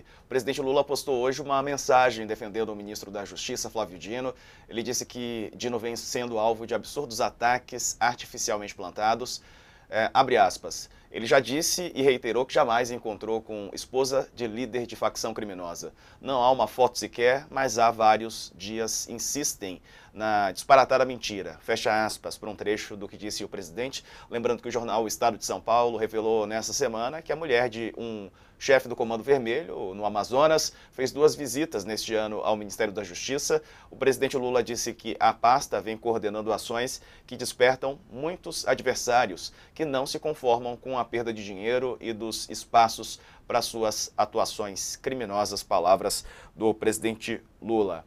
grave. O presidente Lula postou hoje uma mensagem defendendo o ministro da Justiça, Flávio Dino. Ele disse que Dino vem sendo alvo de absurdos ataques artificialmente plantados. É, abre aspas. Ele já disse e reiterou que jamais encontrou com esposa de líder de facção criminosa. Não há uma foto sequer, mas há vários dias insistem na disparatada mentira, fecha aspas, para um trecho do que disse o presidente. Lembrando que o jornal O Estado de São Paulo revelou nessa semana que a mulher de um chefe do Comando Vermelho, no Amazonas, fez duas visitas neste ano ao Ministério da Justiça. O presidente Lula disse que a pasta vem coordenando ações que despertam muitos adversários que não se conformam com a perda de dinheiro e dos espaços para suas atuações criminosas, palavras do presidente Lula.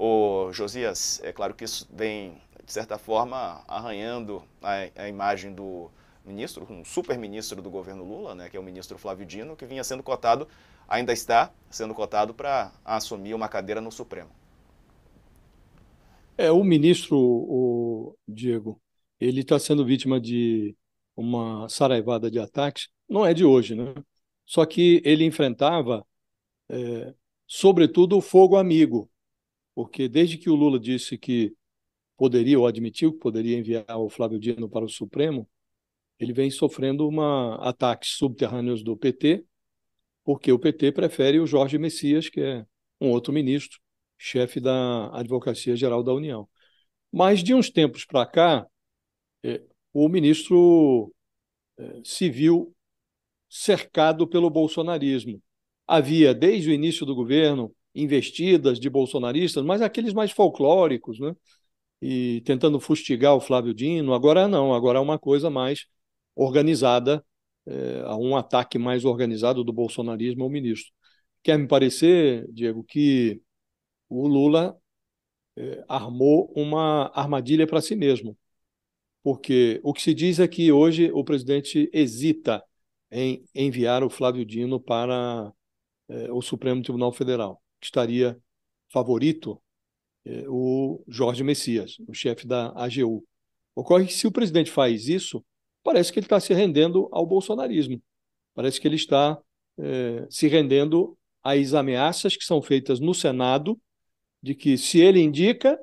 O Josias, é claro que isso vem, de certa forma, arranhando a, a imagem do ministro, um super-ministro do governo Lula, né, que é o ministro Flávio Dino, que vinha sendo cotado, ainda está sendo cotado para assumir uma cadeira no Supremo. É, o ministro, o Diego, ele está sendo vítima de uma saraivada de ataques, não é de hoje, né? Só que ele enfrentava, é, sobretudo, o fogo amigo, porque desde que o Lula disse que poderia, ou admitiu que poderia enviar o Flávio Dino para o Supremo, ele vem sofrendo uma, ataques subterrâneos do PT, porque o PT prefere o Jorge Messias, que é um outro ministro, chefe da Advocacia Geral da União. Mas de uns tempos para cá, é, o ministro civil é, se viu cercado pelo bolsonarismo. Havia, desde o início do governo, investidas de bolsonaristas, mas aqueles mais folclóricos, né? E tentando fustigar o Flávio Dino. Agora não, agora é uma coisa mais organizada, é, um ataque mais organizado do bolsonarismo ao ministro. Quer me parecer, Diego, que o Lula é, armou uma armadilha para si mesmo. Porque o que se diz é que hoje o presidente hesita em enviar o Flávio Dino para eh, o Supremo Tribunal Federal estaria favorito é, o Jorge Messias, o chefe da AGU. Ocorre que se o presidente faz isso, parece que ele está se rendendo ao bolsonarismo. Parece que ele está é, se rendendo às ameaças que são feitas no Senado de que se ele indica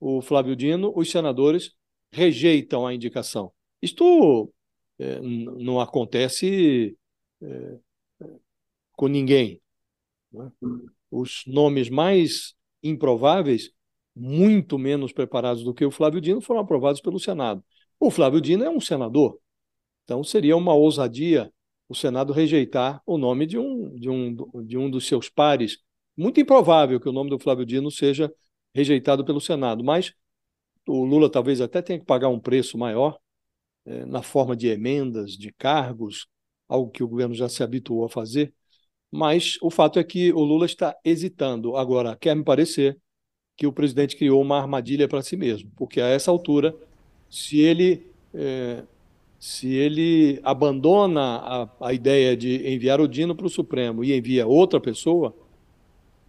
o Flávio Dino, os senadores rejeitam a indicação. Isto é, não acontece com ninguém. Né? os nomes mais improváveis, muito menos preparados do que o Flávio Dino, foram aprovados pelo Senado. O Flávio Dino é um senador, então seria uma ousadia o Senado rejeitar o nome de um, de um, de um dos seus pares. Muito improvável que o nome do Flávio Dino seja rejeitado pelo Senado, mas o Lula talvez até tenha que pagar um preço maior eh, na forma de emendas, de cargos, algo que o governo já se habituou a fazer. Mas o fato é que o Lula está hesitando. Agora, quer me parecer que o presidente criou uma armadilha para si mesmo, porque a essa altura, se ele, é, se ele abandona a, a ideia de enviar o Dino para o Supremo e envia outra pessoa,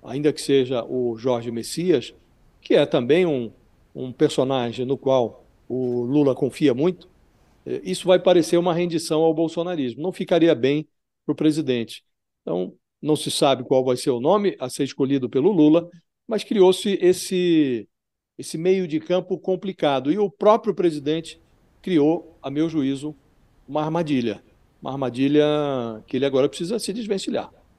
ainda que seja o Jorge Messias, que é também um, um personagem no qual o Lula confia muito, é, isso vai parecer uma rendição ao bolsonarismo. Não ficaria bem para o presidente. Então, não se sabe qual vai ser o nome a ser escolhido pelo Lula, mas criou-se esse, esse meio de campo complicado. E o próprio presidente criou, a meu juízo, uma armadilha. Uma armadilha que ele agora precisa se desvencilhar.